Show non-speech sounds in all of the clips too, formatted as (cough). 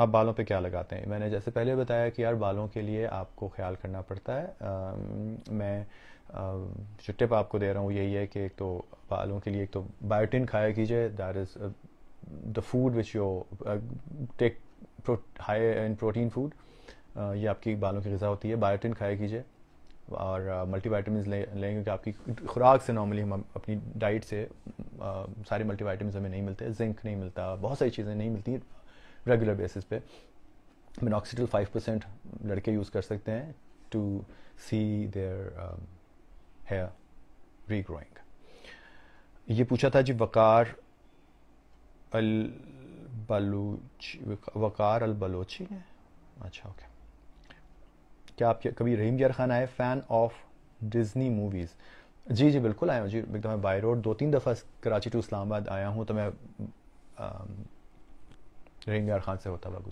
आप बालों पे क्या लगाते हैं मैंने जैसे पहले बताया कि यार बालों के लिए आपको ख्याल करना पड़ता है आ, मैं जो टिप आपको दे रहा हूँ यही है कि एक तो बालों के लिए एक तो बायोटिन खाया कीजिए that is the food which you take high in protein food ये आपकी बालों की गज़ा होती है बायोटिन खाया कीजिए और मल्टी वाइटमिन लें क्योंकि आपकी खुराक से नॉर्मली हम अपनी डाइट से आ, सारे मल्टी वाइटमिन हमें नहीं मिलते जिंक नहीं मिलता बहुत सारी चीज़ें नहीं मिलती रेगुलर बेसिस पे मिनोक्सीटल फाइव परसेंट लड़के यूज़ कर सकते हैं to see their hair regrowing ये पूछा था जी वकार अल बलूच वकार अल बलोची ने अच्छा ओके क्या आप कभी रहीम यार खान आए फ़ैन ऑफ डिज़नी मूवीज़ जी जी बिल्कुल आया हूँ जी एकदम तो मैं बाई रोड दो तीन दफ़ा कराची टू इस्लामाबाद आया हूँ तो मैं um, Ringar Khan se hota hua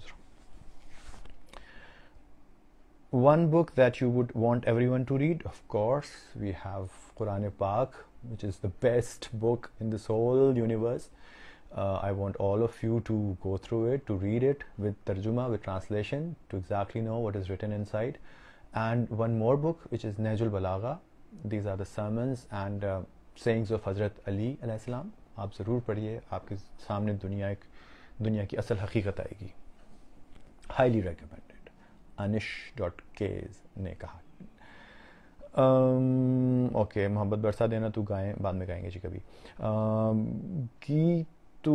One book that you would want everyone to read, of course, we have Quran Pak, which is the best book in this whole universe. Uh, I want all of you to go through it, to read it with tarjuma, with translation, to exactly know what is written inside. And one more book, which is Najul Balagha. These are the sermons and uh, sayings of Hazrat Ali. Aap zarur padhiye, in front of you. दुनिया की असल हकीकत आएगी highly recommended Anish dot केज ने कहा okay um, मोहब्बत बरसा देना तू गाएं बाद में गाएंगे जी कभी की um, तू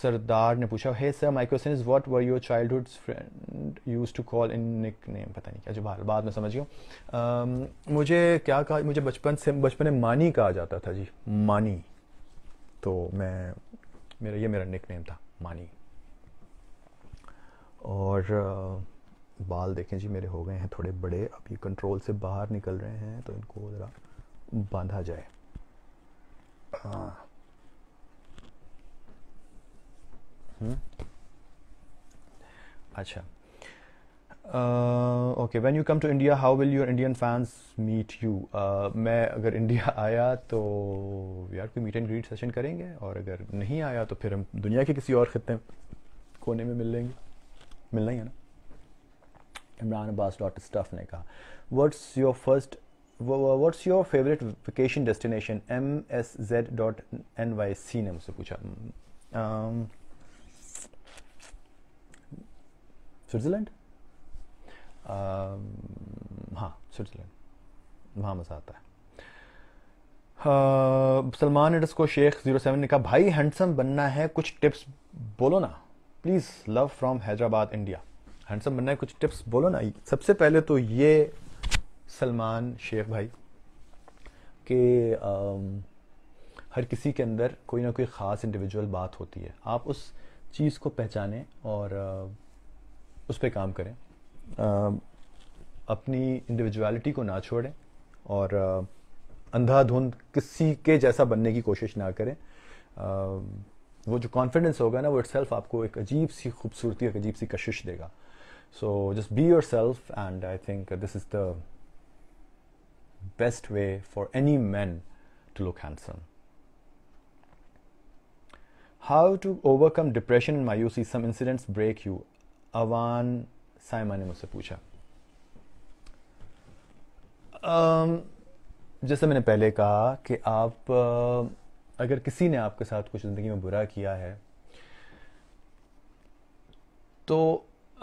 सरदार ने पूछा हे सर माइक्रोसेंस what what were your child friend use to call in nickname पता नहीं क्या जो बाल बाद में समझ गया um, मुझे क्या कहा मुझे बचपन से बचपन में मानी कहा जाता था जी मानी तो मैं मेरा ये मेरा निक नेम था मानी और बाल देखें जी मेरे हो गए हैं थोड़े बड़े अब ये कंट्रोल से बाहर निकल रहे हैं तो इनको ज़रा बांधा जाए हाँ। हम्म। अच्छा okay when you come to India how will your Indian fans meet you मैं अगर इंडिया (laughs) आया तो यार कोई मीट एंड ग्रीट सेशन करेंगे और अगर नहीं आया तो फिर हम दुनिया के किसी और खत्ते कोने में मिल लेंगे मिलना ही है ना इमरान अब्बास डॉट स्टाफ ने कहा what's your first what's your favourite vacation destination M S Z dot N Y C ने मुझसे पूछा स्विट्ज़रलैंड um, हाँ स्विट्ज़रलैंड वहाँ मज़ा आता है सलमान एडस को शेख जीरो सेवन ने कहा भाई हैंडसम बनना है कुछ टिप्स बोलो ना please love from Hyderabad India handsome बनना है कुछ टिप्स बोलो ना सबसे पहले तो ये सलमान शेख भाई कि हर किसी के अंदर कोई ना कोई ख़ास इंडिविजुअल बात होती है आप उस चीज़ को पहचानें और आ, उस पर काम करें अपनी इंडिविजुअलिटी को ना छोड़ें और अंधाधुंध किसी के जैसा बनने की कोशिश ना करें वो जो कॉन्फिडेंस होगा ना वो इट आपको एक अजीब सी खूबसूरती एक अजीब सी कशिश देगा so just be yourself and I think this is the best way for any man to look handsome. How to overcome depression मायूसी some incidents break you Awan Saima ने मुझसे पूछा जैसे मैंने पहले कहा कि आप uh, अगर किसी ने आपके साथ कुछ ज़िंदगी में बुरा किया है तो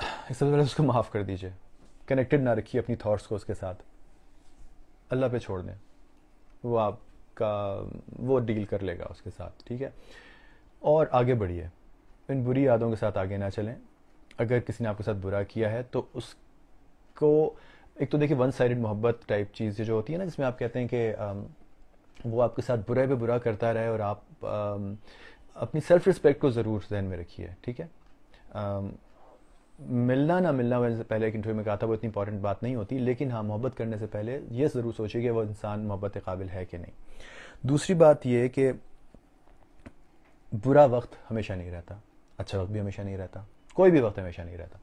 सबसे पहले उसको माफ़ कर दीजिए कनेक्टेड ना रखिए अपनी थॉट्स को उसके साथ अल्लाह पे छोड़ दें वो आपका वो डील कर लेगा उसके साथ ठीक है और आगे बढ़िए इन बुरी यादों के साथ आगे ना चलें अगर किसी ने आपके साथ बुरा किया है तो उसको एक तो देखिए वन साइड मोहब्बत टाइप चीज़ जो होती है ना जिसमें आप कहते हैं कि वो आपके साथ बुरे भी बुरा करता रहे और आप अपनी सेल्फ रिस्पेक्ट को ज़रूर जहन में रखिए ठीक है मिलना ना मिलना मैंने पहले एक इंटरव्यू में कहा था वो इतनी इंपॉर्टेंट बात नहीं होती लेकिन हाँ मोहब्बत करने से पहले ये ज़रूर सोचिए कि वो इंसान मोहब्बत के काबिल है कि नहीं दूसरी बात ये कि बुरा वक्त हमेशा नहीं रहता अच्छा वक्त भी हमेशा नहीं रहता कोई भी वक्त हमेशा नहीं रहता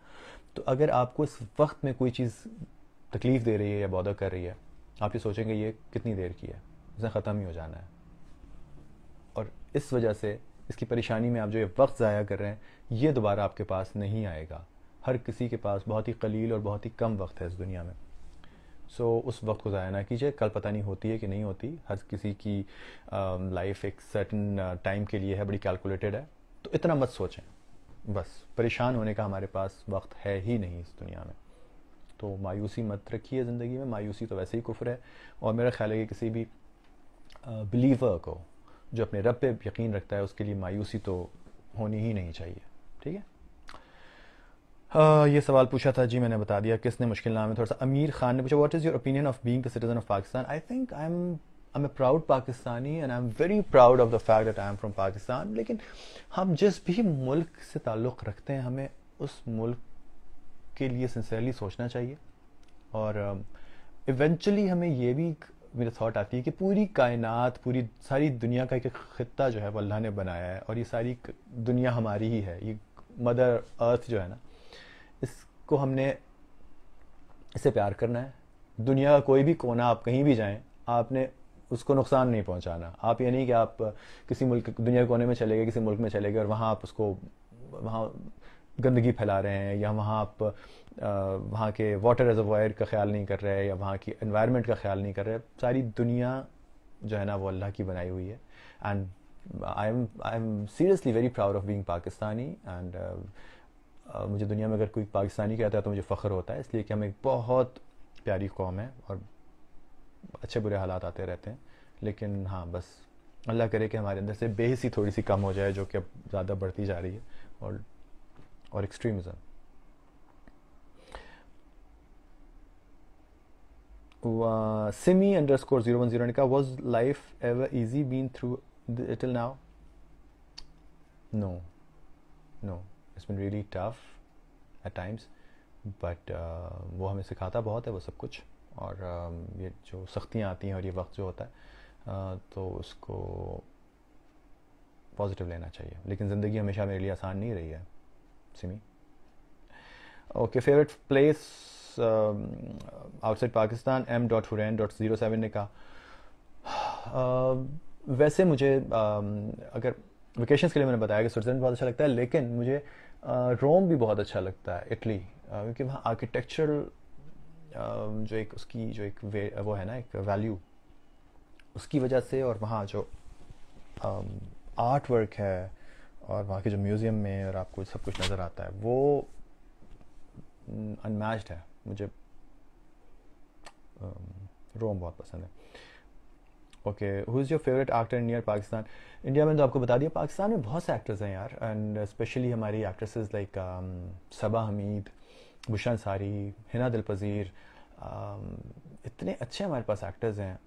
तो अगर आपको इस वक्त में कोई चीज़ तकलीफ दे रही है या बौदा कर रही है आप ये सोचेंगे ये कितनी देर की है उसने ख़त्म ही हो जाना है और इस वजह से इसकी परेशानी में आप जो ये वक्त ज़ाया कर रहे हैं ये दोबारा आपके पास नहीं आएगा हर किसी के पास बहुत ही कलील और बहुत ही कम वक्त है इस दुनिया में सो so, उस वक्त को ज़ाया ना कीजिए कल पता नहीं होती है कि नहीं होती हर किसी की लाइफ एक सर्टन टाइम के लिए है बड़ी कैलकुलेटेड है तो इतना मत सोचें बस परेशान होने का हमारे पास वक्त है ही नहीं इस दुनिया में तो मायूसी मत रखिए ज़िंदगी में मायूसी तो वैसे ही कुफर है और मेरा ख्याल है कि किसी भी बिलीवर को जो अपने रब पे यकीन रखता है उसके लिए मायूसी तो होनी ही नहीं चाहिए ठीक है ये सवाल पूछा था जी मैंने बता दिया किसने मुश्किल नाम है थोड़ा सा अमीर खान ने पूछा what is your opinion of being the citizen of Pakistan I think I am a proud Pakistani and I am very proud of the fact that I am from Pakistan लेकिन हम जिस भी मुल्क से ताल्लुक़ रखते हैं हमें उस मुल्क के लिए सिंसेयरली सोचना चाहिए और इवेंचुअली uh, हमें यह भी मेरा थाट आती है कि पूरी कायनात पूरी सारी दुनिया का एक ख़त्ता जो है वो अल्लाह ने बनाया है और ये सारी दुनिया हमारी ही है ये मदर अर्थ जो है ना इसको हमने इसे प्यार करना है दुनिया का कोई भी कोना आप कहीं भी जाएं आपने उसको नुकसान नहीं पहुंचाना आप ये नहीं कि आप किसी मुल्क दुनिया के कोने में चले गए किसी मुल्क में चले गए और वहाँ आप उसको वहाँ गंदगी फैला रहे हैं या वहाँ आप वहाँ के वाटर रिजर्वायर का ख्याल नहीं कर रहे हैं या वहाँ की इन्वायरमेंट का ख्याल नहीं कर रहे सारी दुनिया जो है ना वो अल्लाह की बनाई हुई है and I am I am seriously very proud of being Pakistani and मुझे दुनिया में अगर कोई पाकिस्तानी कहता है तो मुझे फ़ख्र होता है इसलिए कि हम एक बहुत प्यारी कौम है और अच्छे बुरे हालात आते रहते हैं लेकिन हाँ बस अल्लाह करे कि हमारे अंदर से बेहसी थोड़ी सी कम हो जाए जो कि अब ज़्यादा बढ़ती जा रही है और और extremism Simi underscore zero one zero का was life ever easy been through it all now no no it's been really tough at times but वो हमें सिखाता बहुत है वो सब कुछ और ये जो सख्तियाँ आती हैं और ये वक्त जो होता है तो उसको पॉजिटिव लेना चाहिए लेकिन ज़िंदगी हमेशा मेरे लिए आसान नहीं रही है Simi okay favourite place outside Pakistan M dot Hurain dot zero seven ने कहा वैसे मुझे अगर वेकेशंस के लिए मैंने बताया कि स्विट्ज़रलैंड बहुत अच्छा लगता है लेकिन मुझे रोम भी बहुत अच्छा लगता है इटली क्योंकि वहाँ आर्किटेक्चरल जो एक उसकी जो एक वो है ना एक वैल्यू उसकी वजह से और वहाँ जो आर्ट वर्क है और वहाँ के जो म्यूज़ियम में और आपको सब कुछ नज़र आता है वो अनमैच्ड है मुझे रोम बहुत पसंद है okay who is your favourite actor near Pakistan India में तो आपको बता दिया पाकिस्तान में बहुत से एक्टर्स हैं यार एंड स्पेशली हमारी एक्ट्रेसेस लाइक सबा हमीद गुशान सारी हिना दिलपज़ीर इतने अच्छे हमारे पास एक्टर्स हैं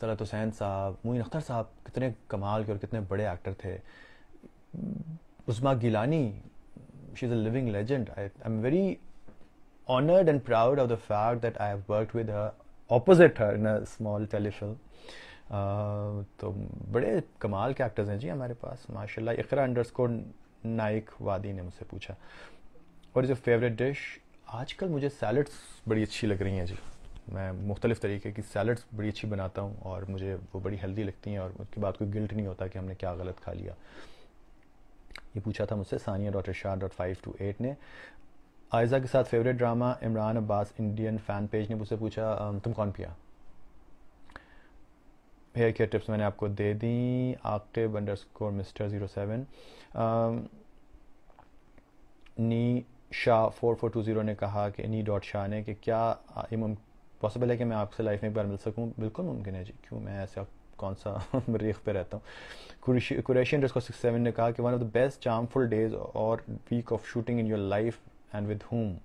तलत हुसैन साहब मोइन अख्तर साहब कितने कमाल के और कितने बड़े एक्टर थे Uzma Gillani she is a living legend I I am very honoured and proud of the fact that I have work with opposite her in a small telefilm तो बड़े कमाल के एक्टर्स हैं जी हमारे पास माशाल्लाह इकरा अंडरस्कोर नाइक वादी ने मुझसे पूछा और इज़ फेवरेट डिश आजकल मुझे सैलड्स बड़ी अच्छी लग रही हैं जी मैं मुख्तलिफ़ तरीके की सैलड्स बड़ी अच्छी बनाता हूँ और मुझे वो बड़ी हेल्दी लगती हैं और उसके बाद कोई गिल्ट नहीं होता कि हमने क्या गलत खा लिया ये पूछा था मुझसे Sania dot Ishar dot five two eight ने आयजा के साथ favourite drama Imran Abbas Indian fan page ने मुझसे पूछा तुम कौन पिया हेयर केयर टिप्स मैंने आपको दे दी Aqib underscore mister zero seven नी Shah four four two zero ने कहा कि इनी डॉट शाह ने कि क्या ये पॉसिबल है कि मैं आपसे लाइफ में एक बार मिल सकूँ बिल्कुल मुमकिन है जी क्यों मैं ऐसा कौन सा मरीख (laughs) पे रहता हूँ कुरेशियन डिस्को सिक्स सेवन ने कहा कि one of the best charmful days और week of shooting in your life and with home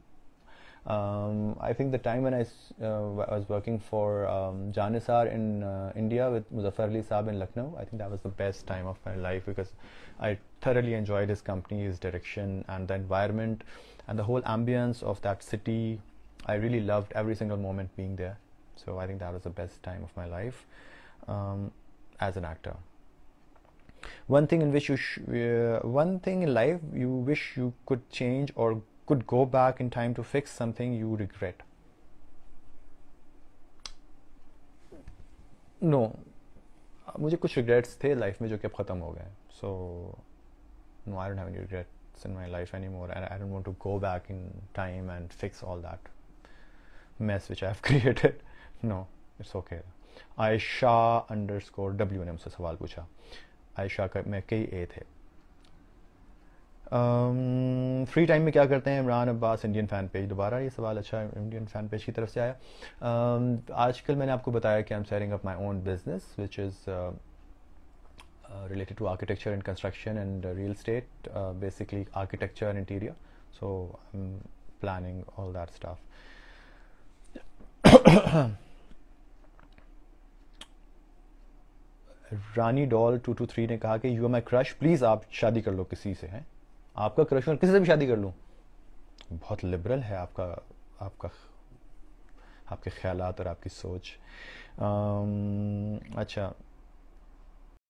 Um, I think the time when I, uh, was working for um, Janisar in uh, India with Muzaffar Ali Saab in Lucknow, I think that was the best time of my life because I thoroughly enjoyed his company, his direction, and the environment and the whole ambience of that city. I really loved every single moment being there. So I think that was the best time of my life um, as an actor. One thing in which you, sh- uh, one thing in life you wish you could change or could go back in time to fix something you regret. No no. मुझे कुछ regrets थे life में जो कि अब ख़त्म हो गए so no I don't have any regrets in my life any more and I don't want to go back in time and fix all that mess which I have created. No, it's okay. Ayesha underscore W ने मुझसे सवाल पूछा आयशा में कई ए थे free um, time में क्या करते हैं Imran Abbas Indian fan page दोबारा ये सवाल अच्छा इंडियन फ़ैन पेज की तरफ से आया um, आजकल मैंने आपको बताया कि I am selling up my own business which is related to architecture and construction and real state basically architecture and interior so I am planning all that stuff Rani doll two two three ने कहा कि you are my crush please आप शादी कर लो किसी से हैं आपका क्रश किसी से भी शादी कर लूँ बहुत लिबरल है आपका आपका आपके ख्याल और आपकी सोच आम, अच्छा